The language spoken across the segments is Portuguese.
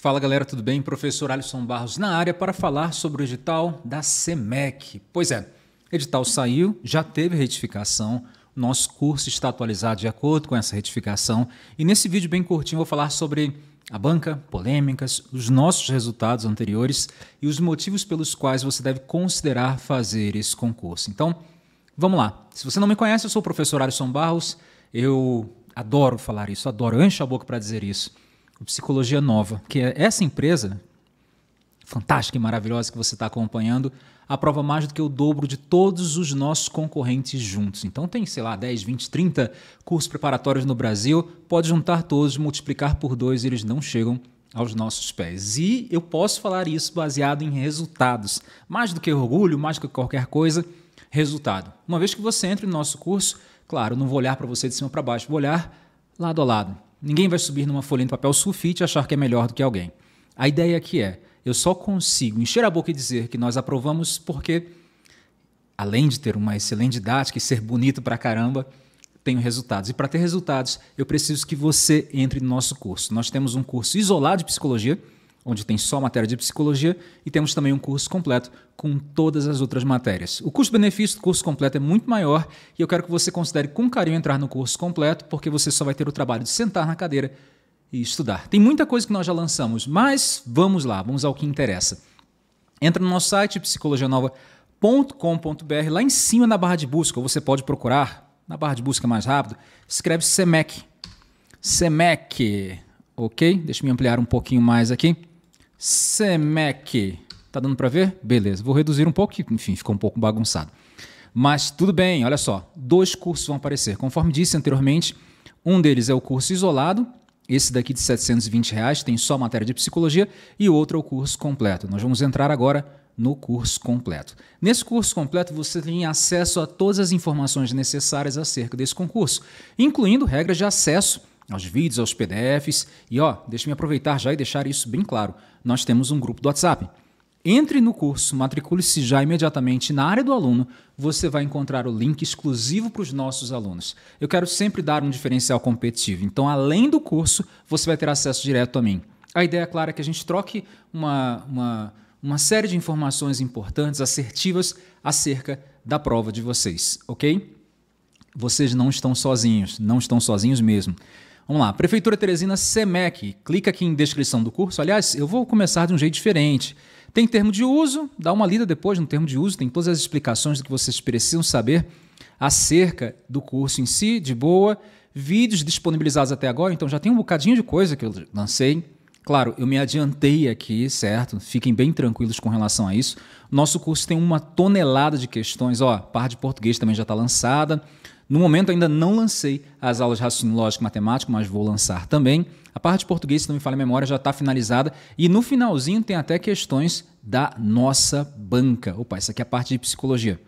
Fala galera, tudo bem? Professor Alisson Barros na área para falar sobre o edital da SEMEC. Pois é, edital saiu, já teve retificação, nosso curso está atualizado de acordo com essa retificação e nesse vídeo bem curtinho vou falar sobre a banca, polêmicas, os nossos resultados anteriores e os motivos pelos quais você deve considerar fazer esse concurso. Então, vamos lá. Se você não me conhece, eu sou o professor Alisson Barros, eu adoro falar isso, adoro, eu encho a boca para dizer isso o Psicologia Nova, que é essa empresa fantástica e maravilhosa que você está acompanhando, aprova mais do que o dobro de todos os nossos concorrentes juntos. Então tem, sei lá, 10, 20, 30 cursos preparatórios no Brasil, pode juntar todos, multiplicar por dois, eles não chegam aos nossos pés. E eu posso falar isso baseado em resultados. Mais do que orgulho, mais do que qualquer coisa, resultado. Uma vez que você entra no nosso curso, claro, não vou olhar para você de cima para baixo, vou olhar lado a lado Ninguém vai subir numa folha de papel sulfite e achar que é melhor do que alguém. A ideia aqui é: eu só consigo encher a boca e dizer que nós aprovamos porque, além de ter uma excelente didática e ser bonito pra caramba, tenho resultados. E para ter resultados, eu preciso que você entre no nosso curso. Nós temos um curso isolado de psicologia onde tem só matéria de psicologia, e temos também um curso completo com todas as outras matérias. O custo-benefício do curso completo é muito maior e eu quero que você considere com carinho entrar no curso completo, porque você só vai ter o trabalho de sentar na cadeira e estudar. Tem muita coisa que nós já lançamos, mas vamos lá, vamos ao que interessa. Entra no nosso site psicologianova.com.br, lá em cima na barra de busca, ou você pode procurar na barra de busca mais rápido, escreve SEMEC. SEMEC, ok? Deixa eu me ampliar um pouquinho mais aqui. Semec. Tá dando para ver? Beleza, vou reduzir um pouco, enfim, ficou um pouco bagunçado. Mas tudo bem, olha só, dois cursos vão aparecer. Conforme disse anteriormente, um deles é o curso isolado, esse daqui de 720 reais tem só matéria de psicologia, e o outro é o curso completo. Nós vamos entrar agora no curso completo. Nesse curso completo você tem acesso a todas as informações necessárias acerca desse concurso, incluindo regras de acesso aos vídeos, aos PDFs. E ó, deixe me aproveitar já e deixar isso bem claro. Nós temos um grupo do WhatsApp. Entre no curso, matricule-se já imediatamente na área do aluno, você vai encontrar o link exclusivo para os nossos alunos. Eu quero sempre dar um diferencial competitivo, então além do curso, você vai ter acesso direto a mim. A ideia, é clara é que a gente troque uma, uma, uma série de informações importantes, assertivas, acerca da prova de vocês, ok? Vocês não estão sozinhos, não estão sozinhos mesmo. Vamos lá, Prefeitura Teresina SEMEC. Clica aqui em descrição do curso. Aliás, eu vou começar de um jeito diferente. Tem termo de uso, dá uma lida depois no termo de uso, tem todas as explicações que vocês precisam saber acerca do curso em si, de boa. Vídeos disponibilizados até agora, então já tem um bocadinho de coisa que eu lancei. Claro, eu me adiantei aqui, certo? Fiquem bem tranquilos com relação a isso. Nosso curso tem uma tonelada de questões, ó, a parte de português também já está lançada. No momento ainda não lancei as aulas de raciocínio lógico e matemático, mas vou lançar também. A parte de português, se não me falha a memória, já está finalizada e no finalzinho tem até questões da nossa banca. Opa, essa aqui é a parte de psicologia.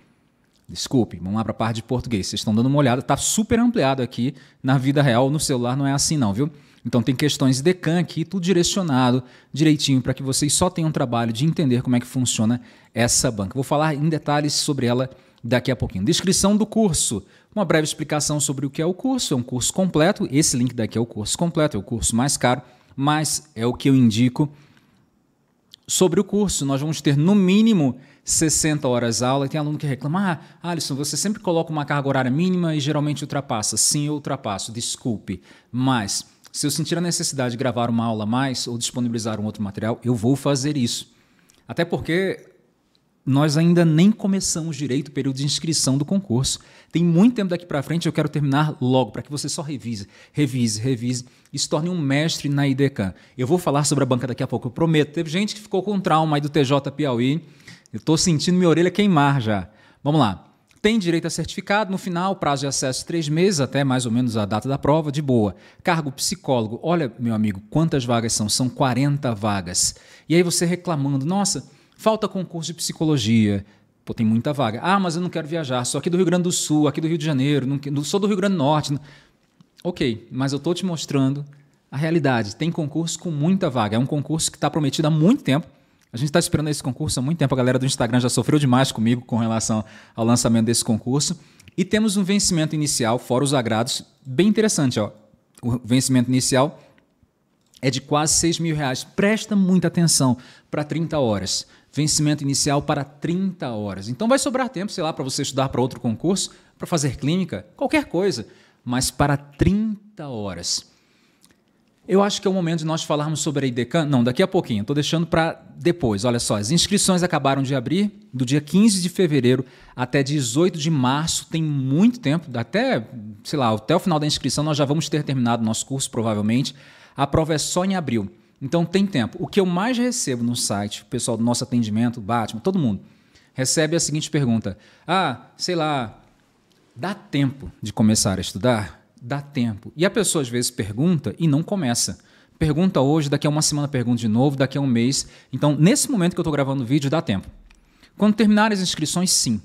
Desculpe, vamos lá para a parte de português. Vocês estão dando uma olhada, está super ampliado aqui. Na vida real, no celular não é assim não, viu? Então tem questões de Decan aqui, tudo direcionado direitinho para que vocês só tenham trabalho de entender como é que funciona essa banca. Vou falar em detalhes sobre ela daqui a pouquinho. Descrição do curso. Uma breve explicação sobre o que é o curso. É um curso completo. Esse link daqui é o curso completo, é o curso mais caro, mas é o que eu indico. Sobre o curso, nós vamos ter no mínimo 60 horas aula. E tem aluno que reclama: Ah, Alisson, você sempre coloca uma carga horária mínima e geralmente ultrapassa. Sim, eu ultrapasso, desculpe. Mas se eu sentir a necessidade de gravar uma aula a mais ou disponibilizar um outro material, eu vou fazer isso. Até porque nós ainda nem começamos direito o período de inscrição do concurso. Tem muito tempo daqui para frente, eu quero terminar logo, para que você só revise, revise, revise e se torne um mestre na IDECAM. Eu vou falar sobre a banca daqui a pouco, eu prometo. Teve gente que ficou com trauma aí do TJ Piauí. Eu estou sentindo minha orelha queimar já. Vamos lá. Tem direito a certificado, no final, prazo de acesso três meses, até mais ou menos a data da prova, de boa. Cargo psicólogo, olha, meu amigo, quantas vagas são? São 40 vagas. E aí você reclamando, nossa, Falta concurso de psicologia. Pô, tem muita vaga. Ah, mas eu não quero viajar. Sou aqui do Rio Grande do Sul, aqui do Rio de Janeiro, não, sou do Rio Grande do Norte. Ok, mas eu estou te mostrando a realidade. Tem concurso com muita vaga. É um concurso que está prometido há muito tempo. A gente está esperando esse concurso há muito tempo. A galera do Instagram já sofreu demais comigo com relação ao lançamento desse concurso. E temos um vencimento inicial, fora os agrados, bem interessante. Ó. O vencimento inicial é de quase 6 mil reais. Presta muita atenção para 30 horas vencimento inicial para 30 horas. Então vai sobrar tempo, sei lá, para você estudar para outro concurso, para fazer clínica, qualquer coisa, mas para 30 horas. Eu acho que é o momento de nós falarmos sobre a IDECAN. Não, daqui a pouquinho, estou deixando para depois. Olha só, as inscrições acabaram de abrir do dia 15 de fevereiro até 18 de março, tem muito tempo, até, sei lá, até o final da inscrição nós já vamos ter terminado nosso curso, provavelmente. A prova é só em abril. Então tem tempo. O que eu mais recebo no site, o pessoal do nosso atendimento, Batman, todo mundo, recebe a seguinte pergunta: Ah, sei lá, dá tempo de começar a estudar? Dá tempo. E a pessoa às vezes pergunta e não começa. Pergunta hoje, daqui a uma semana pergunta de novo, daqui a um mês. Então, nesse momento que eu estou gravando o vídeo, dá tempo. Quando terminar as inscrições, sim.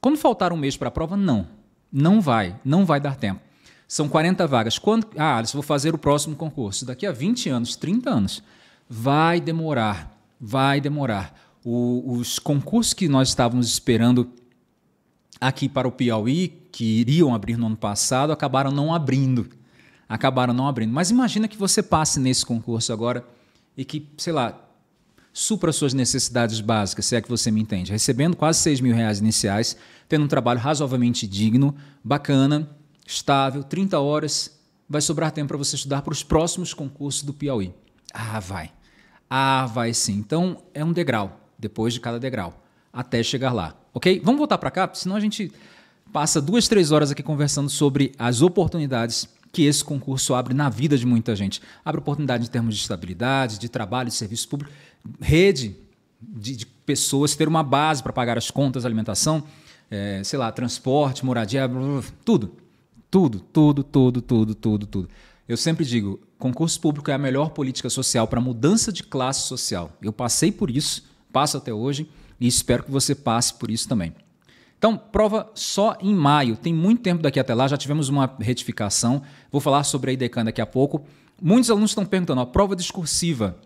Quando faltar um mês para a prova, não. Não vai, não vai dar tempo. São 40 vagas. Quando, ah, Alisson, vou fazer o próximo concurso. Daqui a 20 anos, 30 anos. Vai demorar, vai demorar. O, os concursos que nós estávamos esperando aqui para o Piauí, que iriam abrir no ano passado, acabaram não abrindo. Acabaram não abrindo. Mas imagina que você passe nesse concurso agora e que, sei lá, supra suas necessidades básicas, se é que você me entende. Recebendo quase 6 mil reais iniciais, tendo um trabalho razoavelmente digno, bacana, estável, 30 horas, vai sobrar tempo para você estudar para os próximos concursos do Piauí. Ah, vai. Ah, vai sim. Então é um degrau, depois de cada degrau, até chegar lá. Ok? Vamos voltar para cá, senão a gente passa duas, três horas aqui conversando sobre as oportunidades que esse concurso abre na vida de muita gente. Abre oportunidade em termos de estabilidade, de trabalho, de serviço público, rede de, de pessoas, ter uma base para pagar as contas, alimentação, é, sei lá, transporte, moradia, tudo. Tudo, tudo, tudo, tudo, tudo, tudo. Eu sempre digo, concurso público é a melhor política social para mudança de classe social. Eu passei por isso, passo até hoje e espero que você passe por isso também. Então, prova só em maio. Tem muito tempo daqui até lá, já tivemos uma retificação. Vou falar sobre a IDECAN daqui a pouco. Muitos alunos estão perguntando, a prova discursiva.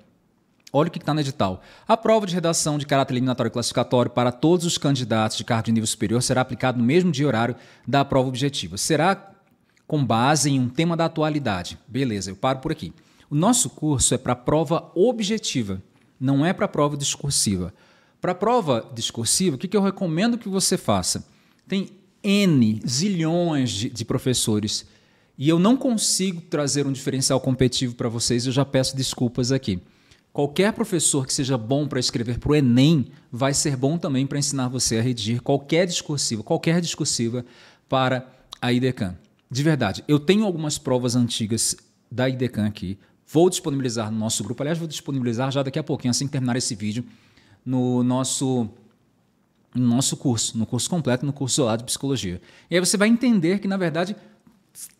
Olha o que está no edital. A prova de redação de caráter eliminatório e classificatório para todos os candidatos de cargo de nível superior será aplicada no mesmo dia e horário da prova objetiva. Será com base em um tema da atualidade. Beleza, eu paro por aqui. O nosso curso é para prova objetiva, não é para prova discursiva. Para prova discursiva, o que, que eu recomendo que você faça? Tem N zilhões de, de professores e eu não consigo trazer um diferencial competitivo para vocês, eu já peço desculpas aqui. Qualquer professor que seja bom para escrever para o Enem vai ser bom também para ensinar você a redigir qualquer discursiva, qualquer discursiva para a IDECAM de verdade, eu tenho algumas provas antigas da IDECAN aqui. Vou disponibilizar no nosso grupo. Aliás, vou disponibilizar já daqui a pouquinho, assim que terminar esse vídeo, no nosso no nosso curso, no curso completo, no curso isolado de psicologia. E aí você vai entender que, na verdade,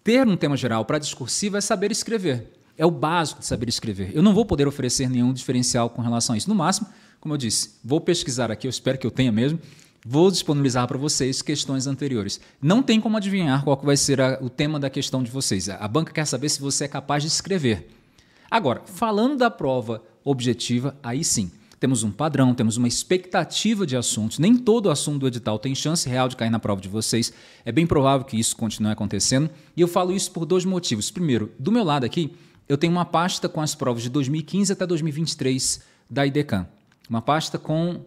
ter um tema geral para discursivo é saber escrever. É o básico de saber escrever. Eu não vou poder oferecer nenhum diferencial com relação a isso. No máximo, como eu disse, vou pesquisar aqui, eu espero que eu tenha mesmo, Vou disponibilizar para vocês questões anteriores. Não tem como adivinhar qual vai ser a, o tema da questão de vocês. A, banca quer saber se você é capaz de escrever. Agora, falando da prova objetiva, aí sim. Temos um padrão, temos uma expectativa de assuntos. Nem todo assunto do edital tem chance real de cair na prova de vocês. É bem provável que isso continue acontecendo. E eu falo isso por dois motivos. Primeiro, do meu lado aqui, eu tenho uma pasta com as provas de 2015 até 2023 da IDECAM. Uma pasta com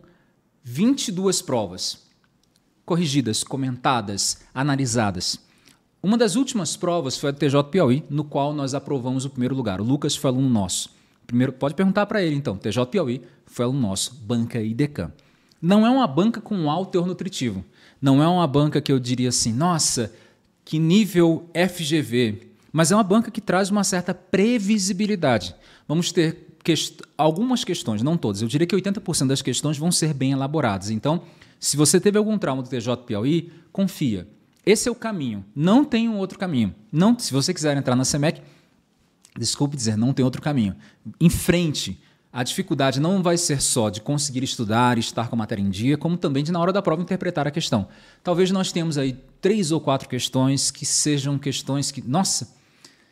22 provas corrigidas, comentadas, analisadas. Uma das últimas provas foi a TJ Piauí, no qual nós aprovamos o primeiro lugar. O Lucas foi aluno nosso. Primeiro, pode perguntar para ele então. TJ Piauí foi aluno nosso, banca IDECAM. Não é uma banca com alto teor nutritivo. Não é uma banca que eu diria assim, nossa, que nível FGV. Mas é uma banca que traz uma certa previsibilidade. Vamos ter quest algumas questões, não todas, eu diria que 80% das questões vão ser bem elaboradas. Então, se você teve algum trauma do TJ Piauí, confia. Esse é o caminho. Não tem um outro caminho. Não, se você quiser entrar na SEMEC, desculpe dizer, não tem outro caminho. Enfrente. A dificuldade não vai ser só de conseguir estudar e estar com a matéria em dia, como também de, na hora da prova, interpretar a questão. Talvez nós tenhamos aí três ou quatro questões que sejam questões que, nossa,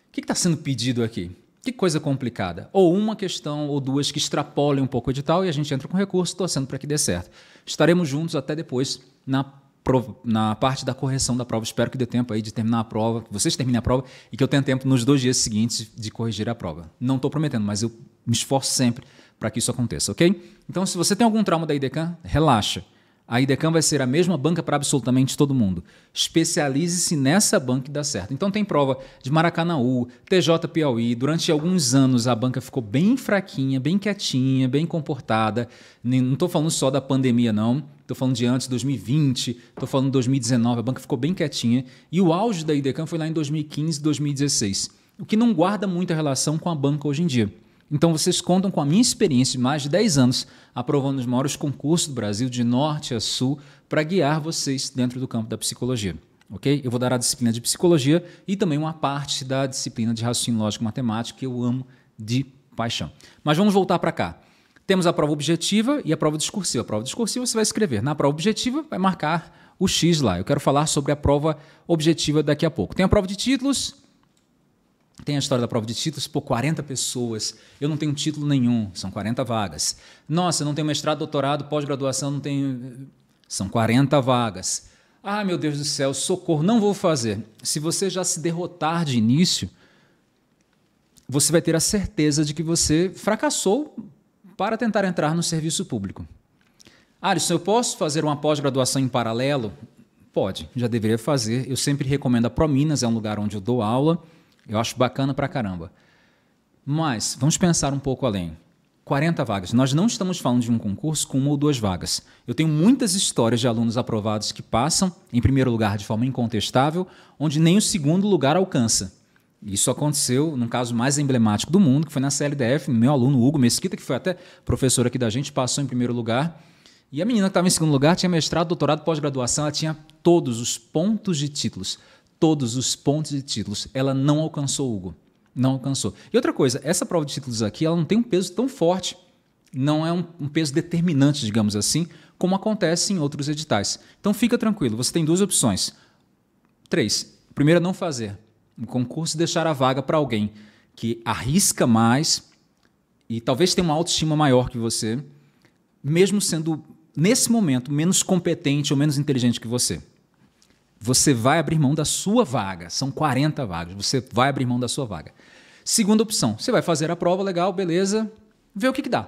o que está sendo pedido aqui? Que coisa complicada. Ou uma questão ou duas que extrapolem um pouco o edital e a gente entra com recurso torcendo para que dê certo. Estaremos juntos até depois na, na parte da correção da prova. Espero que dê tempo aí de terminar a prova, que vocês terminem a prova e que eu tenha tempo nos dois dias seguintes de corrigir a prova. Não estou prometendo, mas eu me esforço sempre para que isso aconteça, ok? Então, se você tem algum trauma da IDECAN, relaxa a IDECAM vai ser a mesma banca para absolutamente todo mundo. Especialize-se nessa banca e dá certo. Então tem prova de Maracanãú, TJ Piauí. Durante alguns anos a banca ficou bem fraquinha, bem quietinha, bem comportada. Não estou falando só da pandemia, não. Estou falando de antes, 2020, estou falando de 2019. A banca ficou bem quietinha. E o auge da IDECAM foi lá em 2015, 2016. O que não guarda muita relação com a banca hoje em dia. Então vocês contam com a minha experiência de mais de 10 anos aprovando os maiores concursos do Brasil de norte a sul para guiar vocês dentro do campo da psicologia. Ok? Eu vou dar a disciplina de psicologia e também uma parte da disciplina de raciocínio lógico matemático que eu amo de paixão. Mas vamos voltar para cá. Temos a prova objetiva e a prova discursiva. A prova discursiva você vai escrever. Na prova objetiva vai marcar o X lá. Eu quero falar sobre a prova objetiva daqui a pouco. Tem a prova de títulos, tem a história da prova de títulos, por 40 pessoas. Eu não tenho título nenhum, são 40 vagas. Nossa, eu não tenho mestrado, doutorado, pós-graduação, não tenho. São 40 vagas. Ah, meu Deus do céu, socorro, não vou fazer. Se você já se derrotar de início, você vai ter a certeza de que você fracassou para tentar entrar no serviço público. Alisson, eu posso fazer uma pós-graduação em paralelo? Pode, já deveria fazer. Eu sempre recomendo a Prominas, é um lugar onde eu dou aula. Eu acho bacana pra caramba. Mas vamos pensar um pouco além. 40 vagas. Nós não estamos falando de um concurso com uma ou duas vagas. Eu tenho muitas histórias de alunos aprovados que passam, em primeiro lugar, de forma incontestável, onde nem o segundo lugar alcança. Isso aconteceu num caso mais emblemático do mundo, que foi na CLDF. Meu aluno Hugo Mesquita, que foi até professor aqui da gente, passou em primeiro lugar. E a menina que estava em segundo lugar tinha mestrado, doutorado, pós-graduação, ela tinha todos os pontos de títulos todos os pontos e títulos. Ela não alcançou o Hugo. Não alcançou. E outra coisa, essa prova de títulos aqui, ela não tem um peso tão forte. Não é um, um peso determinante, digamos assim, como acontece em outros editais. Então fica tranquilo, você tem duas opções. Três. Primeiro, não fazer um concurso e deixar a vaga para alguém que arrisca mais e talvez tenha uma autoestima maior que você, mesmo sendo, nesse momento, menos competente ou menos inteligente que você. Você vai abrir mão da sua vaga. São 40 vagas. Você vai abrir mão da sua vaga. Segunda opção, você vai fazer a prova, legal, beleza, vê o que, que dá.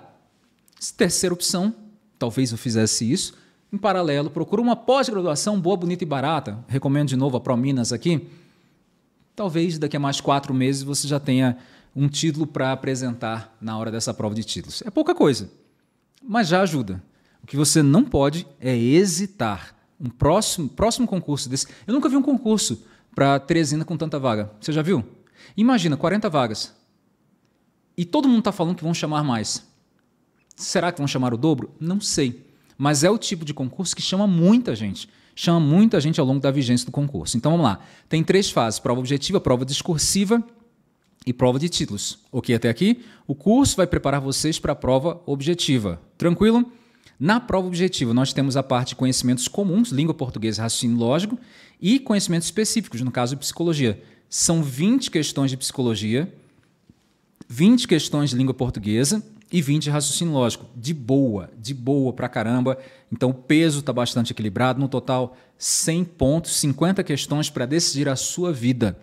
Terceira opção, talvez eu fizesse isso. Em paralelo, procura uma pós-graduação boa, bonita e barata. Recomendo de novo a ProMinas aqui. Talvez daqui a mais quatro meses você já tenha um título para apresentar na hora dessa prova de títulos. É pouca coisa, mas já ajuda. O que você não pode é hesitar um próximo, próximo concurso desse. Eu nunca vi um concurso para Teresina com tanta vaga. Você já viu? Imagina, 40 vagas. E todo mundo está falando que vão chamar mais. Será que vão chamar o dobro? Não sei. Mas é o tipo de concurso que chama muita gente. Chama muita gente ao longo da vigência do concurso. Então vamos lá. Tem três fases: prova objetiva, prova discursiva e prova de títulos. Ok, até aqui? O curso vai preparar vocês para a prova objetiva. Tranquilo? Na prova objetiva, nós temos a parte de conhecimentos comuns, língua portuguesa, raciocínio lógico, e conhecimentos específicos, no caso de psicologia. São 20 questões de psicologia, 20 questões de língua portuguesa e 20 de raciocínio lógico. De boa, de boa pra caramba. Então o peso está bastante equilibrado. No total, 100 pontos, 50 questões para decidir a sua vida.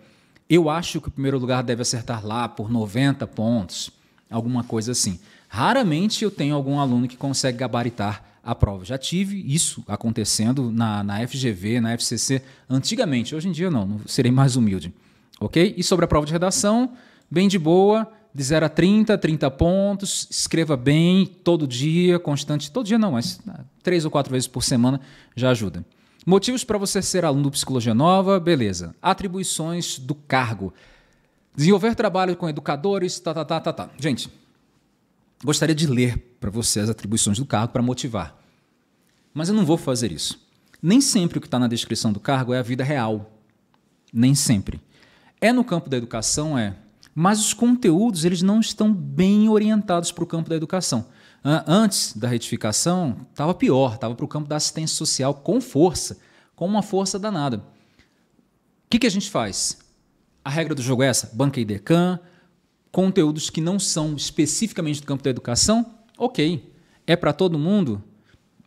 Eu acho que o primeiro lugar deve acertar lá por 90 pontos, alguma coisa assim. Raramente eu tenho algum aluno que consegue gabaritar a prova. Já tive isso acontecendo na, na FGV, na FCC, antigamente. Hoje em dia, não, não serei mais humilde. Ok? E sobre a prova de redação, bem de boa, de 0 a 30, 30 pontos, escreva bem, todo dia, constante. Todo dia não, mas né, três ou quatro vezes por semana já ajuda. Motivos para você ser aluno do Psicologia Nova, beleza. Atribuições do cargo. Desenvolver trabalho com educadores, tá, tá, tá, tá, tá. Gente, gostaria de ler para você as atribuições do cargo para motivar. Mas eu não vou fazer isso. Nem sempre o que está na descrição do cargo é a vida real. Nem sempre. É no campo da educação, é. Mas os conteúdos eles não estão bem orientados para o campo da educação. Antes da retificação, estava pior, estava para o campo da assistência social com força, com uma força danada. O que, que a gente faz? A regra do jogo é essa: banca e decan, conteúdos que não são especificamente do campo da educação, ok, é para todo mundo,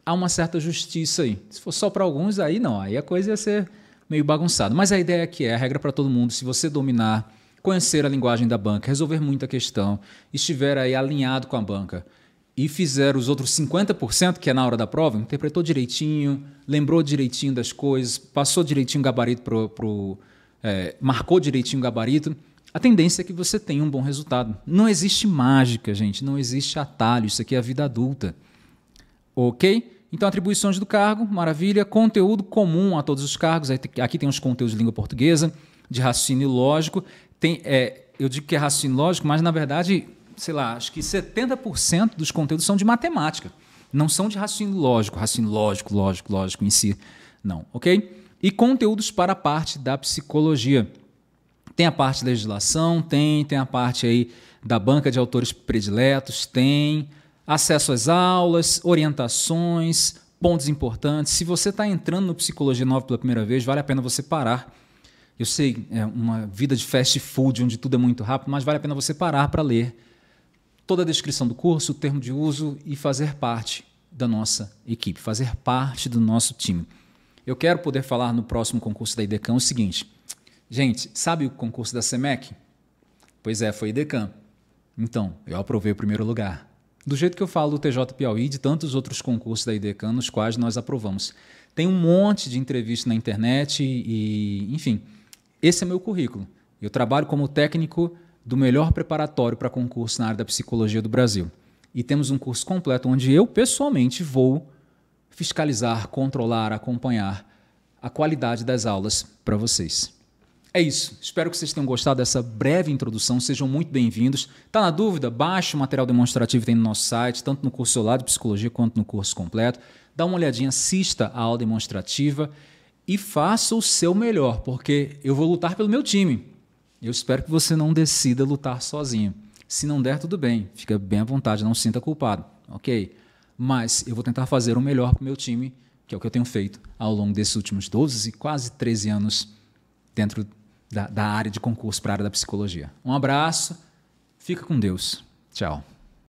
há uma certa justiça aí. Se for só para alguns, aí não, aí a coisa ia ser meio bagunçada. Mas a ideia é que é a regra para todo mundo, se você dominar, conhecer a linguagem da banca, resolver muita questão, estiver aí alinhado com a banca e fizer os outros 50%, que é na hora da prova, interpretou direitinho, lembrou direitinho das coisas, passou direitinho o gabarito para, é, marcou direitinho o gabarito, a tendência é que você tenha um bom resultado. Não existe mágica, gente, não existe atalho, isso aqui é a vida adulta. OK? Então, atribuições do cargo, maravilha. Conteúdo comum a todos os cargos. Aqui tem os conteúdos de língua portuguesa, de raciocínio lógico. Tem, é, eu digo que é raciocínio lógico, mas na verdade, sei lá, acho que 70% dos conteúdos são de matemática. Não são de raciocínio lógico, raciocínio lógico, lógico, lógico em si. Não, ok? E conteúdos para a parte da psicologia tem a parte de legislação, tem, tem a parte aí da banca de autores prediletos, tem acesso às aulas, orientações, pontos importantes. Se você está entrando no Psicologia Nova pela primeira vez, vale a pena você parar. Eu sei, é uma vida de fast food onde tudo é muito rápido, mas vale a pena você parar para ler toda a descrição do curso, o termo de uso e fazer parte da nossa equipe, fazer parte do nosso time. Eu quero poder falar no próximo concurso da IDECAM o seguinte: Gente, sabe o concurso da SEMEC? Pois é, foi IDECAM. Então, eu aprovei o primeiro lugar. Do jeito que eu falo do TJ Piauí e de tantos outros concursos da IDECAM nos quais nós aprovamos. Tem um monte de entrevista na internet e, enfim, esse é meu currículo. Eu trabalho como técnico do melhor preparatório para concurso na área da psicologia do Brasil. E temos um curso completo onde eu, pessoalmente, vou fiscalizar, controlar, acompanhar a qualidade das aulas para vocês. É isso. Espero que vocês tenham gostado dessa breve introdução. Sejam muito bem-vindos. Tá na dúvida? Baixe o material demonstrativo que tem no nosso site, tanto no curso Solar de Psicologia quanto no curso completo. Dá uma olhadinha, assista a aula demonstrativa e faça o seu melhor, porque eu vou lutar pelo meu time. Eu espero que você não decida lutar sozinho. Se não der, tudo bem. Fica bem à vontade, não se sinta culpado, ok? Mas eu vou tentar fazer o melhor para o meu time, que é o que eu tenho feito ao longo desses últimos 12 e quase 13 anos dentro da, da área de concurso para a área da psicologia. Um abraço, fica com Deus. Tchau.